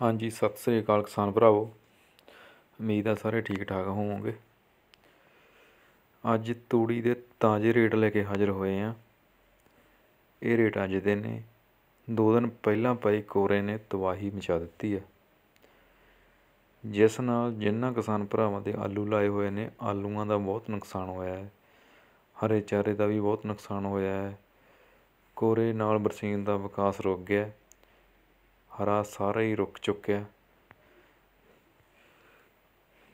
ਹਾਂਜੀ ਸਤਿ ਸ੍ਰੀ ਅਕਾਲ ਕਿਸਾਨ ਭਰਾਵੋ ਉਮੀਦ ਆ ਸਾਰੇ ਠੀਕ ਠਾਕ ਹੋਵੋਗੇ ਅੱਜ ਤੂੜੀ ਦੇ ਤਾਜ਼ੇ ਰੇਟ ਲੈ ਕੇ ਹਾਜ਼ਰ ਹੋਏ ਆ ਇਹ ਰੇਟ ਅੱਜ ਦੇ ਨੇ ਦੋ ਦਿਨ ਪਹਿਲਾਂ ਪਈ ਕੋਰੇ ਨੇ ਤਵਾਹੀ ਮਚਾ ਦਿੱਤੀ ਆ ਜਿਸ ਨਾਲ ਜਿੰਨਾ ਕਿਸਾਨ ਭਰਾਵਾਂ ਦੇ ਆਲੂ ਲਾਏ ਹੋਏ ਨੇ ਆਲੂਆਂ ਦਾ ਬਹੁਤ ਨੁਕਸਾਨ ਹੋਇਆ ਹੈ ਹਰੇ ਚਾਰੇ ਦਾ ਵੀ ਬਹੁਤ ਨੁਕਸਾਨ ਹੋਇਆ ਹੈ ਕੋਰੇ ਨਾਲ ਬਰਸੀਨ ਦਾ ਵਿਕਾਸ ਰੁਕ ਗਿਆ ਹੈ ਹਰਾ ਸਾਰਾ ਹੀ ਰੁਕ ਚੁੱਕਿਆ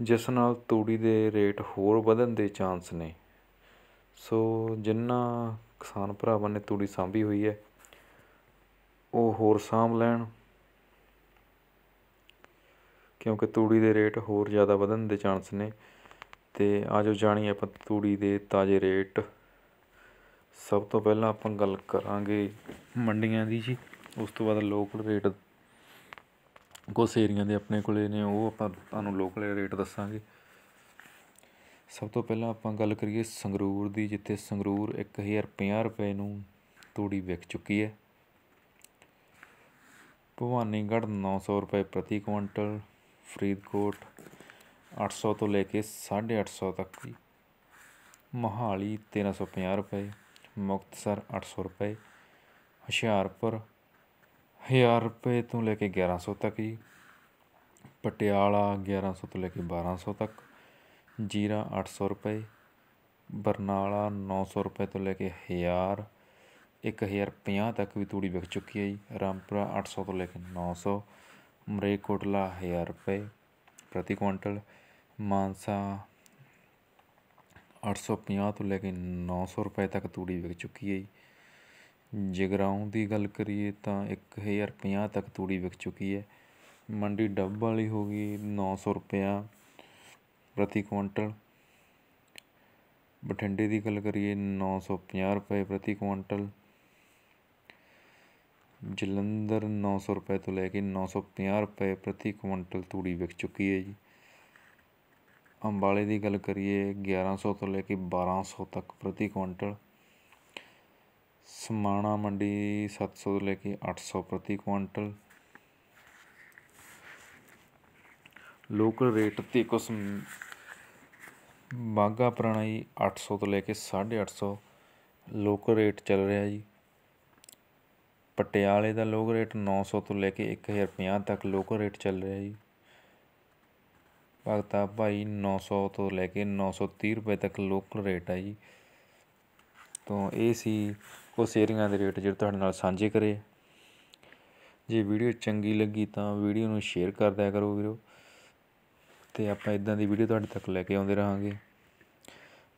ਜਿਸ ਨਾਲ ਤੂੜੀ ਦੇ ਰੇਟ ਹੋਰ ਵਧਣ ਦੇ ਚਾਂਸ ਨੇ ਸੋ ਜਿੰਨਾ ਕਿਸਾਨ ਭਰਾਵਾਂ ਨੇ ਤੂੜੀ ਸਾਂਭੀ ਹੋਈ ਹੈ ਉਹ ਹੋਰ ਸਾਂਭ ਲੈਣ ਕਿਉਂਕਿ ਤੂੜੀ ਦੇ ਰੇਟ ਹੋਰ ਜ਼ਿਆਦਾ ਵਧਣ ਦੇ ਚਾਂਸ ਨੇ ਤੇ ਆਜੋ ਜਾਣੀ ਆਪਾਂ ਤੂੜੀ ਦੇ ਤਾਜ਼ੇ ਰੇਟ ਸਭ ਤੋਂ ਪਹਿਲਾਂ ਆਪਾਂ ਗੱਲ ਕਰਾਂਗੇ ਮੰਡੀਆਂ ਦੀ ਜੀ ਉਸ ਤੋਂ ਬਾਅਦ ਲੋਕਲ ਰੇਟ ਕੁਝ ਏਰੀਆ ਦੇ ਆਪਣੇ ਕੋਲੇ ਨੇ ਉਹ ਆਪਾਂ ਤੁਹਾਨੂੰ ਲੋਕਲ ਰੇਟ ਦੱਸਾਂਗੇ ਸਭ ਤੋਂ ਪਹਿਲਾਂ ਆਪਾਂ ਗੱਲ ਕਰੀਏ ਸੰਗਰੂਰ ਦੀ ਜਿੱਥੇ ਸੰਗਰੂਰ 1050 ਰੁਪਏ ਨੂੰ ਤੂੜੀ ਵਿਕ ਚੁੱਕੀ ਹੈ ਭਵਾਨੀਗੜ੍ਹ 900 ਰੁਪਏ ਪ੍ਰਤੀ ਕੁਇੰਟਲ ਫਰੀਦਕੋਟ 800 ਤੋਂ ਲੈ ਕੇ 850 ਤੱਕ ਦੀ ਮਹਾਲੀ 1350 ਰੁਪਏ ਮੁਕਤਸਰ 800 ਰੁਪਏ ਹੁਸ਼ਿਆਰਪੁਰ ਹਜ਼ਾਰ ਰੁਪਏ ਤੋਂ ਲੈ ਕੇ 1100 ਤੱਕ ਜੀ ਪਟਿਆਲਾ 1100 ਤੋਂ ਲੈ ਕੇ 1200 ਤੱਕ ਜੀਰਾ 800 ਰੁਪਏ ਬਰਨਾਲਾ 900 ਰੁਪਏ ਤੋਂ ਲੈ ਕੇ 1000 1050 ਤੱਕ ਵੀ ਤੂੜੀ ਵਿਕ ਚੁੱਕੀ ਹੈ ਜੀ ਰਾਮਪੁਰਾ 800 ਤੋਂ ਲੈ ਕੇ 900 ਸੌ ਮਰੇਕੋਟਲਾ ਹਜ਼ਾਰ ਰੁਪਏ ਪ੍ਰਤੀ ਕੁਇੰਟਲ ਮਾਨਸਾ 850 ਤੋਂ ਲੈ ਕੇ 900 ਰੁਪਏ ਤੱਕ ਤੂੜੀ ਵਿਕ ਚੁੱਕੀ ਹੈ ਜੀ ਜਗਰਾਉਂ ਦੀ ਗੱਲ ਕਰੀਏ ਤਾਂ 1050 ਤੱਕ ਤੂੜੀ ਵਿਕ ਚੁੱਕੀ ਹੈ ਮੰਡੀ ਡੱਬ ਵਾਲੀ ਹੋ ਗਈ 900 ਰੁਪਿਆ ਪ੍ਰਤੀ ਕੁਇੰਟਲ ਬਠਿੰਡੇ ਦੀ ਗੱਲ ਕਰੀਏ 950 ਰੁਪਏ ਪ੍ਰਤੀ ਕੁਇੰਟਲ ਜਲੰਧਰ 900 ਰੁਪਏ ਤੋਂ ਲੈ ਕੇ 950 ਰੁਪਏ ਪ੍ਰਤੀ ਕੁਇੰਟਲ ਤੂੜੀ ਵਿਕ ਚੁੱਕੀ ਹੈ ਜੀ ਅੰਬਾਲੇ ਦੀ ਗੱਲ ਕਰੀਏ 1100 ਤੋਂ ਲੈ ਕੇ 1200 ਤੱਕ ਪ੍ਰਤੀ ਕੁਇੰਟਲ ਸਮਾਣਾ ਮੰਡੀ 700 ਤੋਂ ਲੈ ਕੇ 800 ਪ੍ਰਤੀ ਕੁਇੰਟਲ ਲੋਕਲ ਰੇਟ ਤੇ ਕੁਸ ਬਾਗਾ ਪ੍ਰਣਾਈ 800 ਤੋਂ ਲੈ ਕੇ 850 ਲੋਕਲ ਰੇਟ ਚੱਲ ਰਿਹਾ ਜੀ ਪਟਿਆਲੇ ਦਾ ਲੋਕ ਰੇਟ 900 ਤੋਂ ਲੈ ਕੇ 1050 ਤੱਕ ਲੋਕਲ ਰੇਟ ਚੱਲ ਰਿਹਾ ਜੀ ਭਗਤਾ ਭਾਈ 900 ਤੋਂ ਲੈ ਕੇ 930 ਰੁਪਏ ਤੱਕ ਲੋਕਲ ਰੇਟ ਹੈ ਜੀ ਤੋਂ ਇਹ ਸੀ ਉਹ ਸ਼ੇਅਰਿੰਗਾਂ ਦੇ ਰੇਟ ਜਿਹੜੇ ਤੁਹਾਡੇ ਨਾਲ ਸਾਂਝੇ ਕਰੇ ਜੇ ਵੀਡੀਓ ਚੰਗੀ ਲੱਗੀ ਤਾਂ ਵੀਡੀਓ ਨੂੰ ਸ਼ੇਅਰ ਕਰ ਦਿਆ ਕਰੋ ਵੀਰੋ ਤੇ ਆਪਾਂ ਇਦਾਂ ਦੀ ਵੀਡੀਓ ਤੁਹਾਡੇ ਤੱਕ ਲੈ ਕੇ ਆਉਂਦੇ ਰਹਾਂਗੇ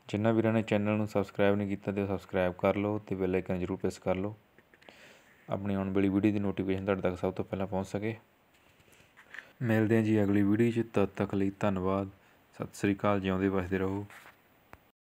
ਜਿਨ੍ਹਾਂ ਵੀਰਾਂ ਨੇ ਚੈਨਲ ਨੂੰ ਸਬਸਕ੍ਰਾਈਬ ਨਹੀਂ ਕੀਤਾ ਤੇ ਸਬਸਕ੍ਰਾਈਬ ਕਰ ਲਓ ਤੇ ਬੈਲ ਆਈਕਨ ਜ਼ਰੂਰ ਪ੍ਰੈਸ ਕਰ ਲਓ ਆਪਣੀ ਆਉਣ ਵਾਲੀ ਵੀਡੀਓ ਦੀ ਨੋਟੀਫਿਕੇਸ਼ਨ ਤੁਹਾਡੇ ਤੱਕ ਸਭ ਤੋਂ ਪਹਿਲਾਂ ਪਹੁੰਚ ਸਕੇ ਮਿਲਦੇ ਹਾਂ ਜੀ ਅਗਲੀ ਵੀਡੀਓ 'ਚ ਤਦ ਤੱਕ ਲਈ ਧੰਨਵਾਦ ਸਤਿ ਸ੍ਰੀ ਅਕਾਲ ਜਿਉਂਦੇ ਵਸਦੇ ਰਹੋ